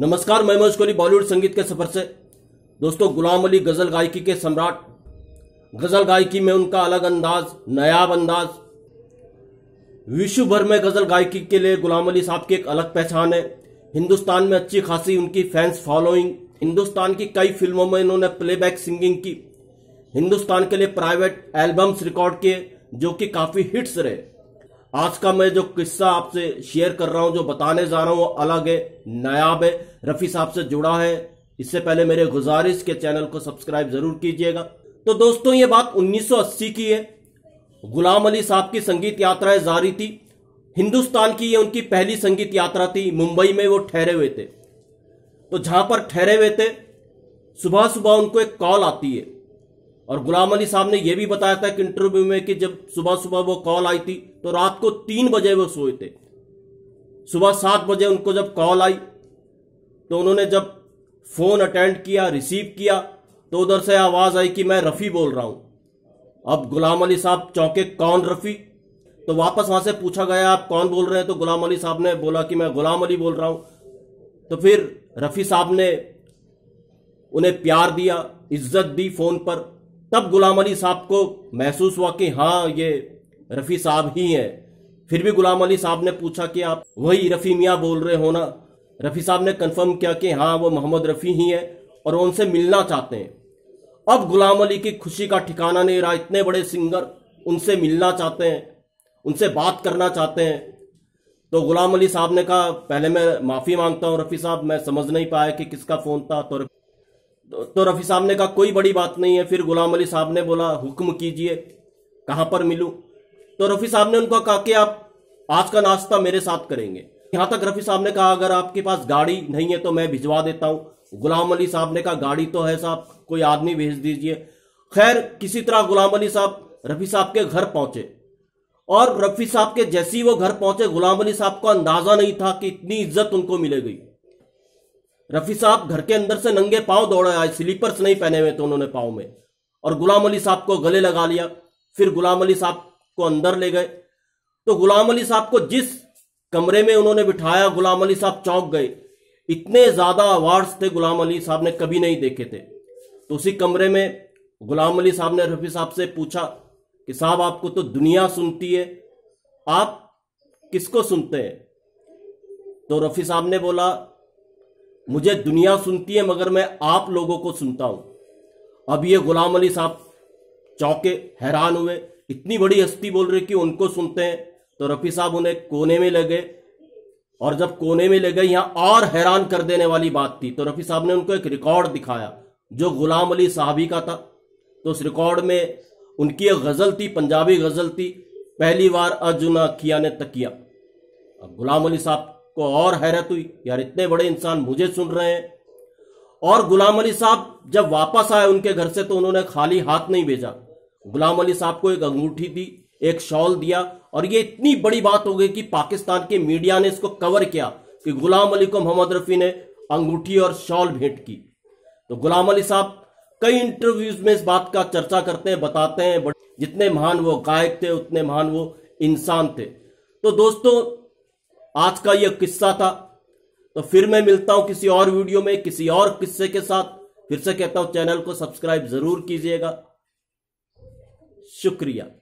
नमस्कार मैं मनोज कोहली बॉलीवुड संगीत के सफर से दोस्तों गुलाम अली गजल गायकी के सम्राट गजल गायकी में उनका अलग अंदाज नायाब अंदाज विश्व भर में गजल गायकी के लिए गुलाम अली साहब की एक अलग पहचान है हिंदुस्तान में अच्छी खासी उनकी फैंस फॉलोइंग हिंदुस्तान की कई फिल्मों में इन्होंने प्लेबैक सिंगिंग की हिंदुस्तान के लिए प्राइवेट एल्बम्स रिकॉर्ड किए जो कि काफी हिट्स रहे आज का मैं जो किस्सा आपसे शेयर कर रहा हूं जो बताने जा रहा हूं वो अलग है नायाब है रफी साहब से जुड़ा है इससे पहले मेरे गुजारिश के चैनल को सब्सक्राइब जरूर कीजिएगा तो दोस्तों ये बात 1980 की है गुलाम अली साहब की संगीत यात्राएं जारी थी हिंदुस्तान की ये उनकी पहली संगीत यात्रा थी मुंबई में वो ठहरे हुए थे तो जहां पर ठहरे हुए थे सुबह सुबह उनको एक कॉल आती है और गुलाम अली साहब ने यह भी बताया था कि इंटरव्यू में कि जब सुबह सुबह वो कॉल आई थी तो रात को तीन बजे वो सोए थे सुबह सात बजे उनको जब कॉल आई तो उन्होंने जब फोन अटेंड किया रिसीव किया तो उधर से आवाज आई कि मैं रफी बोल रहा हूं अब गुलाम अली साहब चौंके कौन रफी तो वापस वहां से पूछा गया आप कौन बोल रहे हैं तो गुलाम अली साहब ने बोला कि मैं गुलाम अली बोल रहा हूं तो फिर रफी साहब ने उन्हें प्यार दिया इज्जत दी फोन पर तब गुलाम अली साहब को महसूस हुआ कि हाँ ये रफ़ी साहब ही हैं फिर भी गुलाम अली साहब ने पूछा कि आप वही रफ़ी मियाँ बोल रहे हो ना रफ़ी साहब ने कंफर्म किया कि हाँ वो मोहम्मद रफ़ी ही हैं और उनसे मिलना चाहते हैं अब गुलाम अली की खुशी का ठिकाना नहीं रहा इतने बड़े सिंगर उनसे मिलना चाहते हैं उनसे बात करना चाहते हैं तो गुलाम अली साहब ने कहा पहले मैं माफ़ी मांगता हूँ रफ़ी साहब मैं समझ नहीं पाया कि किसका फ़ोन था तो तो रफी साहब ने कहा कोई बड़ी बात नहीं है फिर गुलाम अली साहब ने बोला हुक्म कीजिए कहां पर मिलूं तो रफी साहब ने उनको कहा कि आप आज का नाश्ता मेरे साथ करेंगे यहां तक रफी साहब ने कहा अगर आपके पास गाड़ी नहीं है तो मैं भिजवा देता हूं गुलाम अली साहब ने कहा गाड़ी तो है साहब कोई आदमी भेज दीजिए खैर किसी तरह गुलाम अली साहब रफी साहब के घर पहुंचे और रफी साहब के जैसी वो घर पहुंचे गुलाम अली साहब को अंदाजा नहीं था कि इतनी इज्जत उनको मिलेगी रफी साहब घर के अंदर से नंगे पांव दौड़े आए स्लीपर्स नहीं पहने हुए थे उन्होंने पाँव में और गुलाम अली साहब को गले लगा लिया फिर गुलाम अली साहब को अंदर ले गए तो गुलाम अली साहब को जिस कमरे में उन्होंने बिठाया गुलाम अली साहब चौंक गए इतने ज्यादा अवार्ड्स थे गुलाम अली साहब ने कभी नहीं देखे थे तो उसी कमरे में गुलाम अली साहब ने रफी साहब से पूछा कि साहब आपको तो दुनिया सुनती है आप किसको सुनते हैं तो रफी साहब ने बोला मुझे दुनिया सुनती है मगर मैं आप लोगों को सुनता हूं अब ये गुलाम अली साहब चौके हैरान हुए इतनी बड़ी हस्ती बोल रही कि उनको सुनते हैं तो रफी साहब उन्हें कोने में लगे और जब कोने में ले गए यहां और हैरान कर देने वाली बात थी तो रफी साहब ने उनको एक रिकॉर्ड दिखाया जो गुलाम अली साहबी का था तो उस रिकॉर्ड में उनकी एक गजल थी पंजाबी गजल थी पहली बार अजुना किया ने तकिया अब गुलाम अली साहब को और हैरत हुई यार इतने बड़े इंसान मुझे सुन रहे हैं और गुलाम अली साहब जब वापस आए उनके घर से तो उन्होंने खाली हाथ नहीं भेजा गुलाम अली साहब को एक अंगूठी दी एक शॉल दिया और ये इतनी बड़ी बात हो गई कि पाकिस्तान के मीडिया ने इसको कवर किया कि गुलाम अली को मोहम्मद रफी ने अंगूठी और शॉल भेंट की तो गुलाम अली साहब कई इंटरव्यूज में इस बात का चर्चा करते हैं बताते हैं जितने महान वो गायक थे उतने महान वो इंसान थे तो दोस्तों आज का यह किस्सा था तो फिर मैं मिलता हूं किसी और वीडियो में किसी और किस्से के साथ फिर से कहता हूं चैनल को सब्सक्राइब जरूर कीजिएगा शुक्रिया